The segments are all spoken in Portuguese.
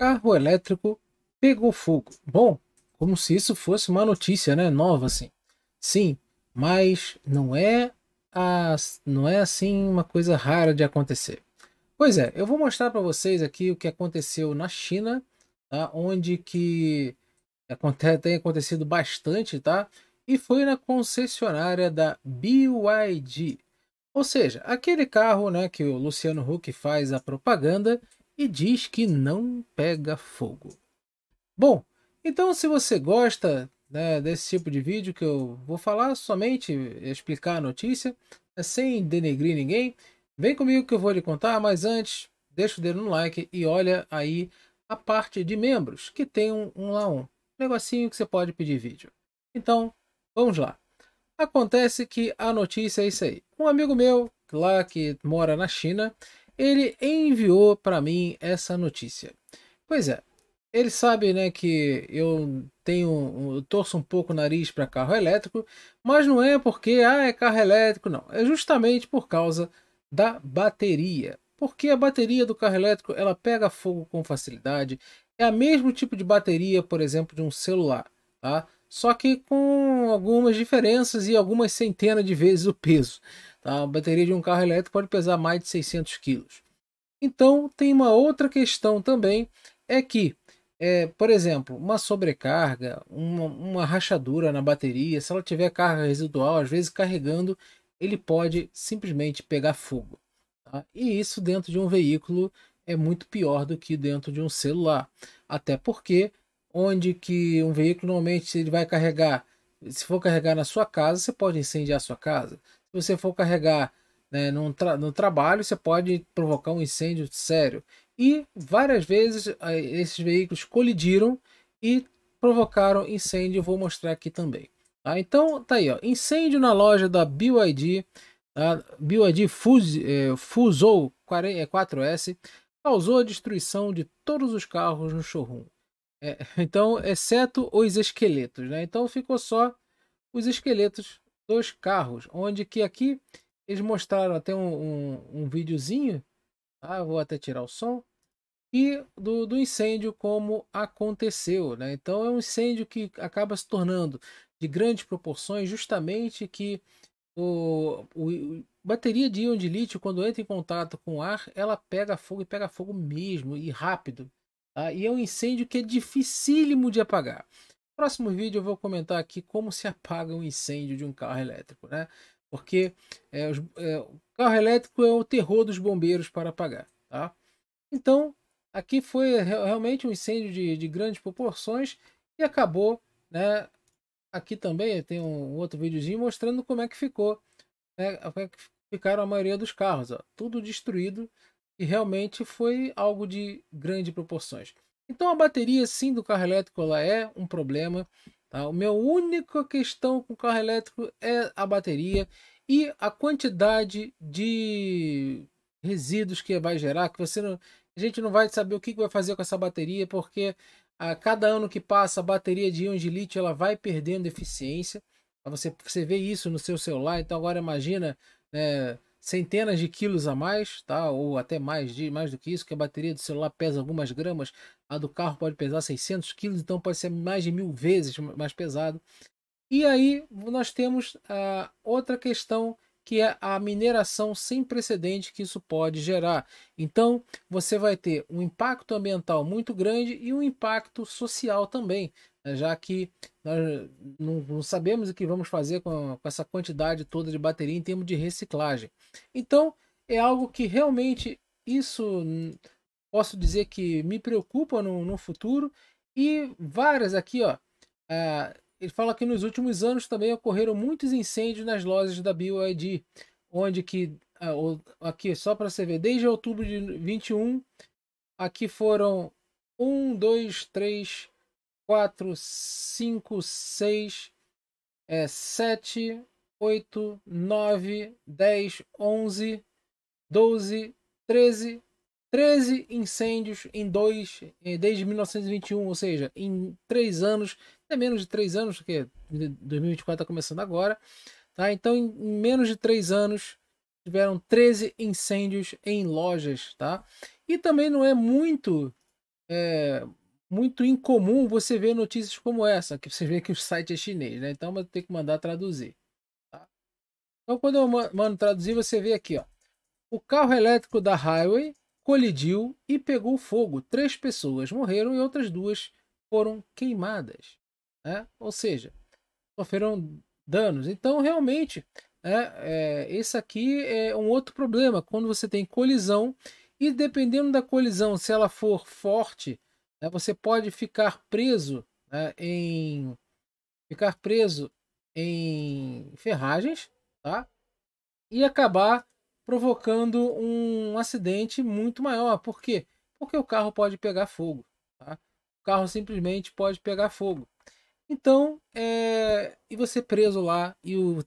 carro elétrico pegou fogo. Bom, como se isso fosse uma notícia, né? Nova, assim. Sim, mas não é, a, não é assim uma coisa rara de acontecer. Pois é, eu vou mostrar para vocês aqui o que aconteceu na China, tá? onde que tem acontecido bastante, tá? E foi na concessionária da BYD. Ou seja, aquele carro né, que o Luciano Huck faz a propaganda e diz que não pega fogo. Bom, então se você gosta né, desse tipo de vídeo que eu vou falar, somente explicar a notícia, né, sem denegrir ninguém, vem comigo que eu vou lhe contar, mas antes, deixa o dedo no like e olha aí a parte de membros, que tem um, um lá um negocinho que você pode pedir vídeo. Então, vamos lá. Acontece que a notícia é isso aí. Um amigo meu, lá que mora na China, ele enviou para mim essa notícia. Pois é, ele sabe né, que eu tenho eu torço um pouco o nariz para carro elétrico, mas não é porque ah, é carro elétrico, não. É justamente por causa da bateria. Porque a bateria do carro elétrico ela pega fogo com facilidade. É o mesmo tipo de bateria, por exemplo, de um celular. Tá? só que com algumas diferenças e algumas centenas de vezes o peso. Tá? A bateria de um carro elétrico pode pesar mais de 600 kg. Então, tem uma outra questão também, é que, é, por exemplo, uma sobrecarga, uma, uma rachadura na bateria, se ela tiver carga residual, às vezes carregando, ele pode simplesmente pegar fogo. Tá? E isso dentro de um veículo é muito pior do que dentro de um celular. Até porque onde que um veículo normalmente ele vai carregar, se for carregar na sua casa, você pode incendiar a sua casa. Se você for carregar né, no, tra no trabalho, você pode provocar um incêndio sério. E várias vezes eh, esses veículos colidiram e provocaram incêndio. Vou mostrar aqui também. Tá? Então tá aí, ó. incêndio na loja da BYD, tá? BYD Fus é, Fusou 4S, eh, causou a destruição de todos os carros no showroom. É, então, exceto os esqueletos, né? Então ficou só os esqueletos dos carros, onde que aqui eles mostraram até um, um, um videozinho, ah, vou até tirar o som, e do, do incêndio como aconteceu, né? Então é um incêndio que acaba se tornando de grandes proporções, justamente que o, o bateria de íon de lítio, quando entra em contato com o ar, ela pega fogo e pega fogo mesmo e rápido. Ah, e é um incêndio que é dificílimo de apagar. No próximo vídeo eu vou comentar aqui como se apaga um incêndio de um carro elétrico, né? Porque é, os, é, o carro elétrico é o terror dos bombeiros para apagar, tá? Então, aqui foi realmente um incêndio de, de grandes proporções e acabou, né? Aqui também tem um outro videozinho mostrando como é que ficou, né? Como é que ficaram a maioria dos carros, ó, tudo destruído, e realmente foi algo de grandes proporções. Então a bateria sim do carro elétrico ela é um problema. Tá? A minha única questão com o carro elétrico é a bateria e a quantidade de resíduos que vai gerar, que você não, a gente não vai saber o que vai fazer com essa bateria, porque a cada ano que passa a bateria de íons de lítio ela vai perdendo eficiência. Você, você vê isso no seu celular, então agora imagina né, centenas de quilos a mais, tá? Ou até mais de mais do que isso, que a bateria do celular pesa algumas gramas, a do carro pode pesar 600 quilos, então pode ser mais de mil vezes mais pesado. E aí nós temos uh, outra questão que é a mineração sem precedente que isso pode gerar. Então você vai ter um impacto ambiental muito grande e um impacto social também. Né, já que nós não, não sabemos o que vamos fazer com, com, essa quantidade toda de bateria em termos de reciclagem. Então, é algo que realmente isso posso dizer que me preocupa no, no futuro e várias aqui, ó. É, ele fala que nos últimos anos também ocorreram muitos incêndios nas lojas da BioID, onde que é, aqui só para você ver, desde outubro de 21 aqui foram 1, 2, 3, 4, 5, 6, 7, 8, 9, 10, 11, 12, 13, 13 incêndios em dois, eh, desde 1921, ou seja, em três anos, é menos de três anos, porque 2024 está começando agora, tá? Então, em menos de três anos, tiveram 13 incêndios em lojas, tá? E também não é muito, é, muito incomum você ver notícias como essa, que você vê que o site é chinês, né? Então eu tenho que mandar traduzir. Tá? Então quando eu mando traduzir, você vê aqui, ó. O carro elétrico da Highway colidiu e pegou fogo. Três pessoas morreram e outras duas foram queimadas. Né? Ou seja, sofreram danos. Então, realmente, é, é, esse aqui é um outro problema. Quando você tem colisão, e dependendo da colisão, se ela for forte, né? Você pode ficar preso né, em ficar preso em ferragens, tá? E acabar provocando um acidente muito maior. Por quê? Porque o carro pode pegar fogo. Tá? O carro simplesmente pode pegar fogo. Então, é... e você preso lá e, o...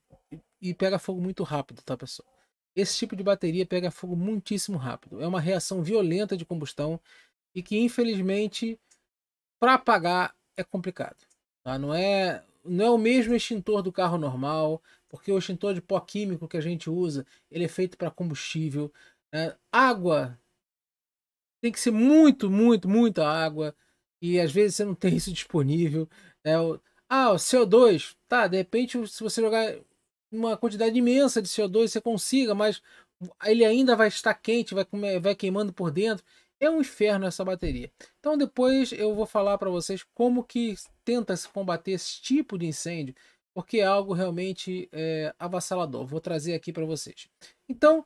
e pega fogo muito rápido, tá, pessoal? Esse tipo de bateria pega fogo muitíssimo rápido. É uma reação violenta de combustão e que infelizmente para pagar é complicado. Tá? Não é não é o mesmo extintor do carro normal, porque o extintor de pó químico que a gente usa ele é feito para combustível. Né? Água tem que ser muito, muito, muita água e às vezes você não tem isso disponível. Né? Ah, o CO2, tá? De repente se você jogar uma quantidade imensa de CO2 você consiga, mas ele ainda vai estar quente, vai, vai queimando por dentro. É um inferno essa bateria. Então depois eu vou falar para vocês como que tenta se combater esse tipo de incêndio, porque é algo realmente é, avassalador. Vou trazer aqui para vocês. Então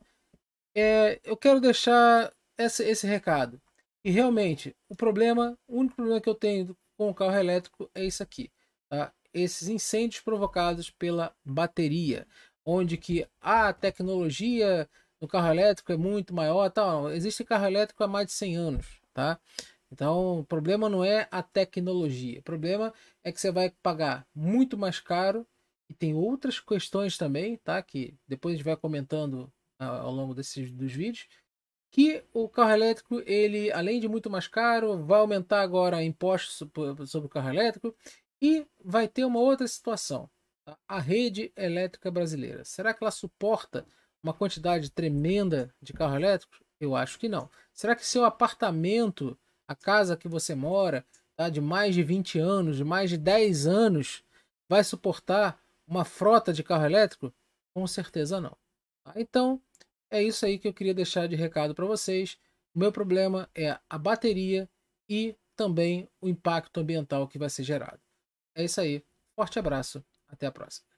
é, eu quero deixar esse, esse recado. E realmente o problema, o único problema que eu tenho com o carro elétrico é isso aqui, tá? Esses incêndios provocados pela bateria, onde que a tecnologia no carro elétrico é muito maior, tal. Existe carro elétrico há mais de 100 anos, tá? Então, o problema não é a tecnologia. O problema é que você vai pagar muito mais caro e tem outras questões também, tá? Que depois a gente vai comentando ah, ao longo desses dos vídeos que o carro elétrico ele além de muito mais caro vai aumentar agora impostos sobre o carro elétrico e vai ter uma outra situação tá? a rede elétrica brasileira será que ela suporta uma quantidade tremenda de carro elétrico? Eu acho que não. Será que seu apartamento, a casa que você mora, tá, de mais de 20 anos, de mais de 10 anos, vai suportar uma frota de carro elétrico? Com certeza não. Tá? Então, é isso aí que eu queria deixar de recado para vocês. O meu problema é a bateria e também o impacto ambiental que vai ser gerado. É isso aí. Forte abraço. Até a próxima.